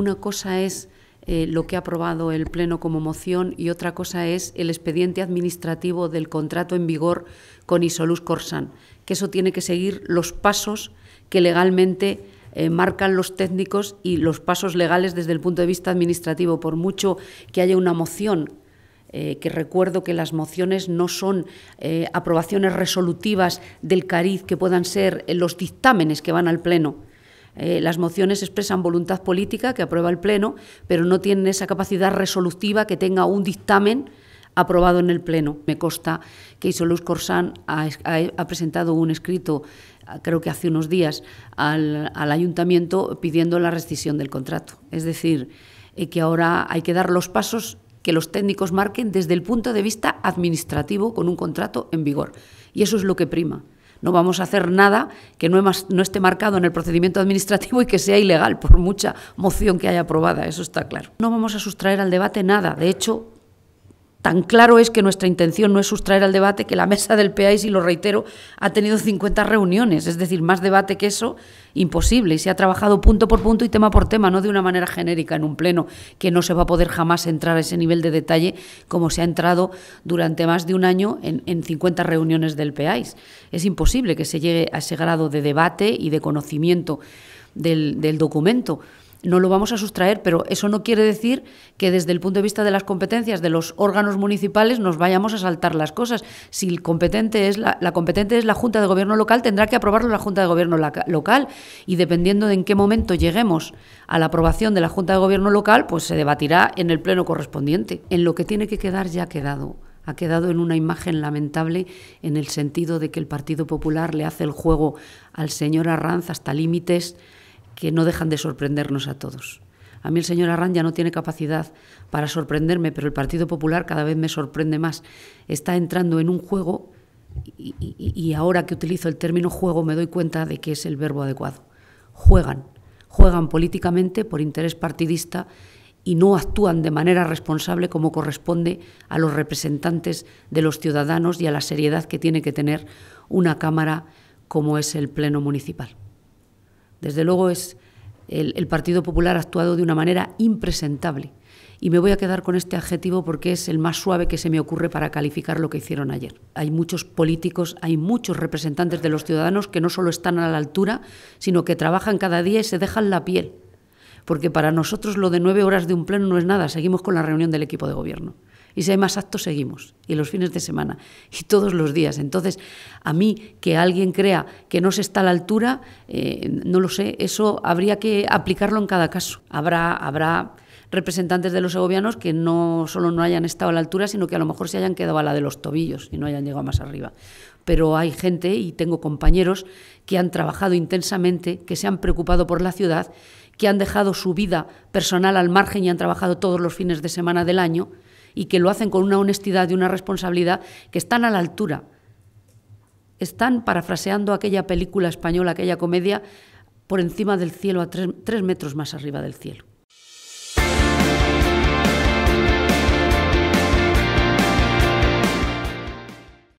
una cosa es eh, lo que ha aprobado el Pleno como moción y otra cosa es el expediente administrativo del contrato en vigor con Isolus Corsan, que eso tiene que seguir los pasos que legalmente eh, marcan los técnicos y los pasos legales desde el punto de vista administrativo, por mucho que haya una moción eh, que recuerdo que las mociones no son aprobaciones resolutivas del cariz que puedan ser los dictámenes que van al Pleno, eh, las mociones expresan voluntad política que aprueba el Pleno, pero no tienen esa capacidad resolutiva que tenga un dictamen aprobado en el Pleno. Me consta que Isolus Corsán ha, presentado un escrito, creo que hace unos días, al, Ayuntamiento pidiendo la rescisión del contrato. Es decir, eh, que ahora hay que dar los pasos que los técnicos marquen desde el punto de vista administrativo con un contrato en vigor. Y eso es lo que prima. No vamos a hacer nada que no, esté marcado en el procedimiento administrativo y que sea ilegal, por mucha moción que haya aprobada, eso está claro. No vamos a sustraer al debate nada. De hecho, Tan claro es que nuestra intención no es sustraer al debate que la mesa del PAIS, y lo reitero, ha tenido 50 reuniones, es decir, más debate que eso, imposible. Y se ha trabajado punto por punto y tema por tema, no de una manera genérica en un pleno, que no se va a poder jamás entrar a ese nivel de detalle como se ha entrado durante más de un año en, 50 reuniones del PAIS. Es imposible que se llegue a ese grado de debate y de conocimiento del documento no lo vamos a sustraer, pero eso no quiere decir que desde el punto de vista de las competencias de los órganos municipales nos vayamos a saltar las cosas. Si el competente es la, la competente es la Junta de Gobierno local, tendrá que aprobarlo la Junta de Gobierno local y dependiendo de en qué momento lleguemos a la aprobación de la Junta de Gobierno local, pues se debatirá en el pleno correspondiente. En lo que tiene que quedar ya ha quedado ha quedado en una imagen lamentable en el sentido de que el Partido Popular le hace el juego al señor Arranz hasta límites que no dejan de sorprendernos a todos. A mí el señor Arran ya no tiene capacidad para sorprenderme, pero el Partido Popular cada vez me sorprende más. Está entrando en un juego y, y ahora que utilizo el término juego me doy cuenta de que es el verbo adecuado. Juegan, juegan políticamente por interés partidista y no actúan de manera responsable como corresponde a los representantes de los ciudadanos y a la seriedad que tiene que tener una Cámara como es el Pleno Municipal. Desde luego es el, el, Partido Popular ha actuado de una manera impresentable. Y me voy a quedar con este adjetivo porque es el más suave que se me ocurre para calificar lo que hicieron ayer. Hay muchos políticos, hay muchos representantes de los ciudadanos que no solo están a la altura, sino que trabajan cada día y se dejan la piel. Porque para nosotros lo de nueve horas de un pleno no es nada, seguimos con la reunión del equipo de gobierno. Y si hay más actos, seguimos. Y los fines de semana. Y todos los días. Entonces, a mí que alguien crea que no se está a la altura, eh, no lo sé. Eso habría que aplicarlo en cada caso. Habrá, habrá representantes de los segovianos que no solo no hayan estado a la altura, sino que a lo mejor se hayan quedado a la de los tobillos y no hayan llegado más arriba. Pero hay gente, y tengo compañeros, que han trabajado intensamente, que se han preocupado por la ciudad, que han dejado su vida personal al margen y han trabajado todos los fines de semana del año y que lo hacen con una honestidad y una responsabilidad que están a la altura. Están parafraseando aquella película española, aquella comedia, por encima del cielo, a tres, metros más arriba del cielo.